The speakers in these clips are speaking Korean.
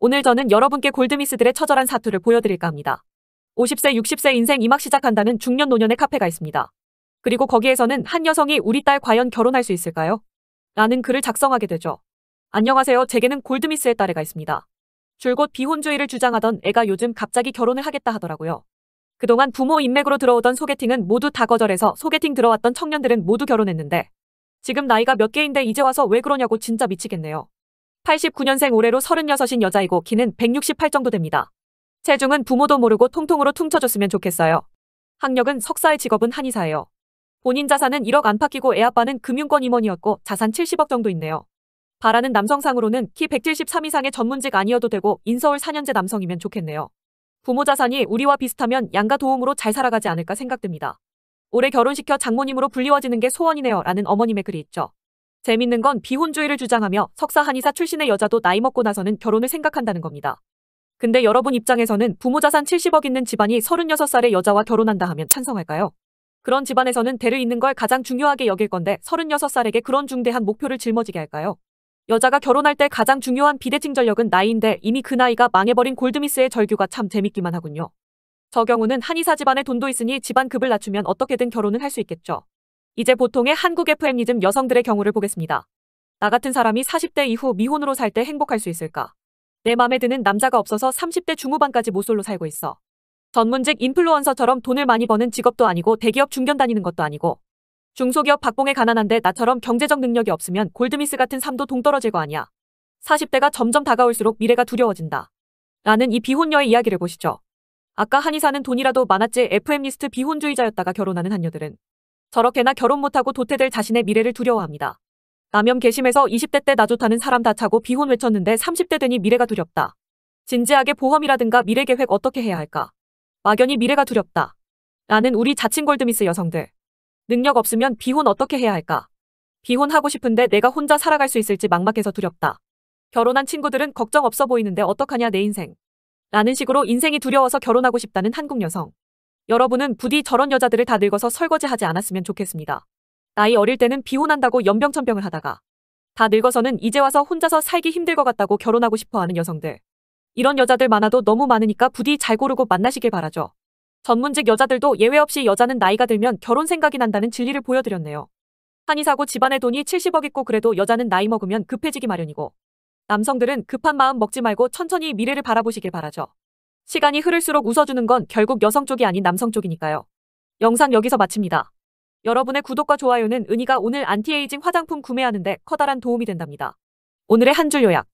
오늘 저는 여러분께 골드미스들의 처절한 사투를 보여드릴까 합니다. 50세, 60세 인생 이막 시작한다는 중년 노년의 카페가 있습니다. 그리고 거기에서는 한 여성이 우리 딸 과연 결혼할 수 있을까요? 라는 글을 작성하게 되죠. 안녕하세요. 제게는 골드미스의 딸애가 있습니다. 줄곧 비혼주의를 주장하던 애가 요즘 갑자기 결혼을 하겠다 하더라고요. 그동안 부모 인맥으로 들어오던 소개팅은 모두 다 거절해서 소개팅 들어왔던 청년들은 모두 결혼했는데 지금 나이가 몇 개인데 이제 와서 왜 그러냐고 진짜 미치겠네요. 89년생 올해로 36인 여자이고 키는 168 정도 됩니다. 체중은 부모도 모르고 통통으로 퉁쳐줬으면 좋겠어요. 학력은 석사의 직업은 한의사예요. 본인 자산은 1억 안팎이고 애아빠는 금융권 임원이었고 자산 70억 정도 있네요. 바라는 남성상으로는 키 173 이상의 전문직 아니어도 되고 인서울 4년제 남성이면 좋겠네요. 부모 자산이 우리와 비슷하면 양가 도움으로 잘 살아가지 않을까 생각됩니다. 올해 결혼시켜 장모님으로 불리워지는 게 소원이네요 라는 어머님의 글이 있죠. 재밌는 건 비혼주의를 주장하며 석사 한의사 출신의 여자도 나이 먹고 나서는 결혼을 생각한다는 겁니다. 근데 여러분 입장에서는 부모 자산 70억 있는 집안이 36살의 여자와 결혼한다 하면 찬성할까요? 그런 집안에서는 대를 잇는 걸 가장 중요하게 여길 건데 36살에게 그런 중대한 목표를 짊어지게 할까요? 여자가 결혼할 때 가장 중요한 비대칭 전력은 나이인데 이미 그 나이가 망해버린 골드미스의 절규가 참 재밌기만 하군요. 저 경우는 한의사 집안에 돈도 있으니 집안 급을 낮추면 어떻게든 결혼을 할 수 있겠죠. 이제 보통의 한국 FM리즘 여성들의 경우를 보겠습니다. 나 같은 사람이 40대 이후 미혼으로 살 때 행복할 수 있을까? 내 맘에 드는 남자가 없어서 30대 중후반까지 모솔로 살고 있어. 전문직 인플루언서처럼 돈을 많이 버는 직업도 아니고 대기업 중견 다니는 것도 아니고 중소기업 박봉에 가난한데 나처럼 경제적 능력이 없으면 골드미스 같은 삶도 동떨어질 거 아니야. 40대가 점점 다가올수록 미래가 두려워진다. 라는 이 비혼녀의 이야기를 보시죠. 아까 한의사는 돈이라도 많았지 FM리스트 비혼주의자였다가 결혼하는 한녀들은 저렇게나 결혼 못하고 도태될 자신의 미래를 두려워합니다. 남염 게심에서 20대 때 나 좋다는 사람 다 차고 비혼 외쳤는데 30대 되니 미래가 두렵다. 진지하게 보험이라든가 미래 계획 어떻게 해야 할까? 막연히 미래가 두렵다. 라는 우리 자칭 골드미스 여성들. 능력 없으면 비혼 어떻게 해야 할까? 비혼하고 싶은데 내가 혼자 살아갈 수 있을지 막막해서 두렵다. 결혼한 친구들은 걱정 없어 보이는데 어떡하냐 내 인생. 라는 식으로 인생이 두려워서 결혼하고 싶다는 한국 여성. 여러분은 부디 저런 여자들을 다 늙어서 설거지하지 않았으면 좋겠습니다. 나이 어릴 때는 비혼한다고 연병천병을 하다가 다 늙어서는 이제 와서 혼자서 살기 힘들 것 같다고 결혼하고 싶어하는 여성들. 이런 여자들 많아도 너무 많으니까 부디 잘 고르고 만나시길 바라죠. 전문직 여자들도 예외 없이 여자는 나이가 들면 결혼 생각이 난다는 진리를 보여드렸네요. 한이사고 집안에 돈이 70억 있고 그래도 여자는 나이 먹으면 급해지기 마련이고 남성들은 급한 마음 먹지 말고 천천히 미래를 바라보시길 바라죠. 시간이 흐를수록 웃어주는 건 결국 여성 쪽이 아닌 남성 쪽이니까요. 영상 여기서 마칩니다. 여러분의 구독과 좋아요는 은희가 오늘 안티에이징 화장품 구매하는데 커다란 도움이 된답니다. 오늘의 한 줄 요약.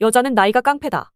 여자는 나이가 깡패다.